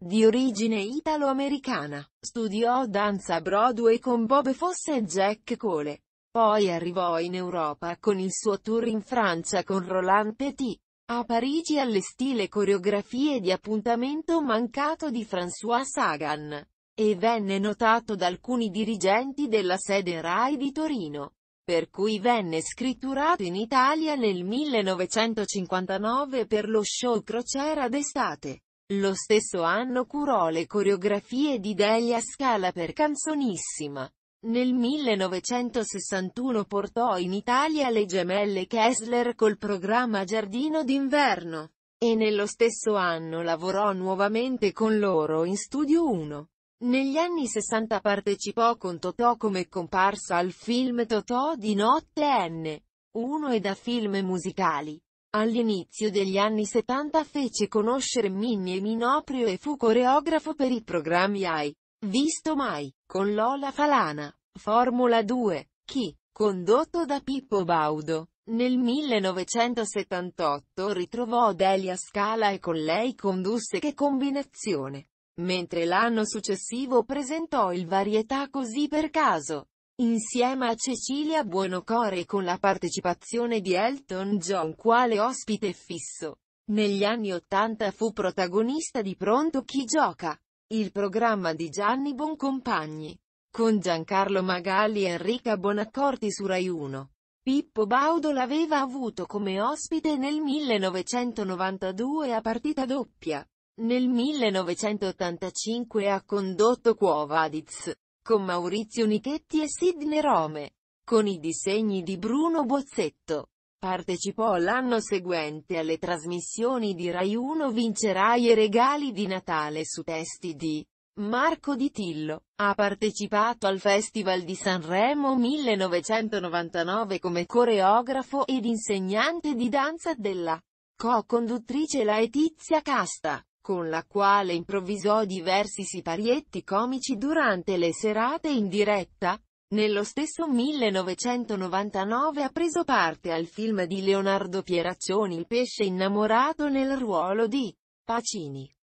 Di origine italo-americana, studiò danza a Broadway con Bob Fosse e Jack Cole. Poi arrivò in Europa con il suo tour in Francia con Roland Petit. A Parigi allestì le coreografie di appuntamento mancato di François Sagan. E venne notato da alcuni dirigenti della sede RAI di Torino. Per cui venne scritturato in Italia nel 1959 per lo show Crociera d'estate. Lo stesso anno curò le coreografie di Delia Scala per Canzonissima. Nel 1961 portò in Italia le gemelle Kessler col programma Giardino d'inverno. E nello stesso anno lavorò nuovamente con loro in Studio 1. Negli anni 60 partecipò con Totò come comparsa al film Totò di Notte N. 1 e da film musicali. All'inizio degli anni 70 fece conoscere Minnie Minoprio e fu coreografo per i programmi AI, Visto Mai, con Lola Falana, Formula 2, Chi, condotto da Pippo Baudo. Nel 1978 ritrovò Delia Scala e con lei condusse Che combinazione. Mentre l'anno successivo presentò il Varietà così per caso, insieme a Cecilia Buonocore e con la partecipazione di Elton John quale ospite fisso. Negli anni Ottanta fu protagonista di Pronto chi gioca, il programma di Gianni Boncompagni, con Giancarlo Magalli e Enrica Bonaccorti su Rai 1. Pippo Baudo l'aveva avuto come ospite nel 1992 a partita doppia. Nel 1985 ha condotto Quo Vadiz, con Maurizio Nichetti e Sidney Rome. Con i disegni di Bruno Bozzetto. Partecipò l'anno seguente alle trasmissioni di Rai 1 Vincerai e regali di Natale su testi di Marco Di Tillo. Ha partecipato al Festival di Sanremo 1999 come coreografo ed insegnante di danza della co-conduttrice Laetizia Casta con la quale improvvisò diversi siparietti comici durante le serate in diretta. Nello stesso 1999 ha preso parte al film di Leonardo Pieraccioni Il pesce innamorato nel ruolo di Pacini.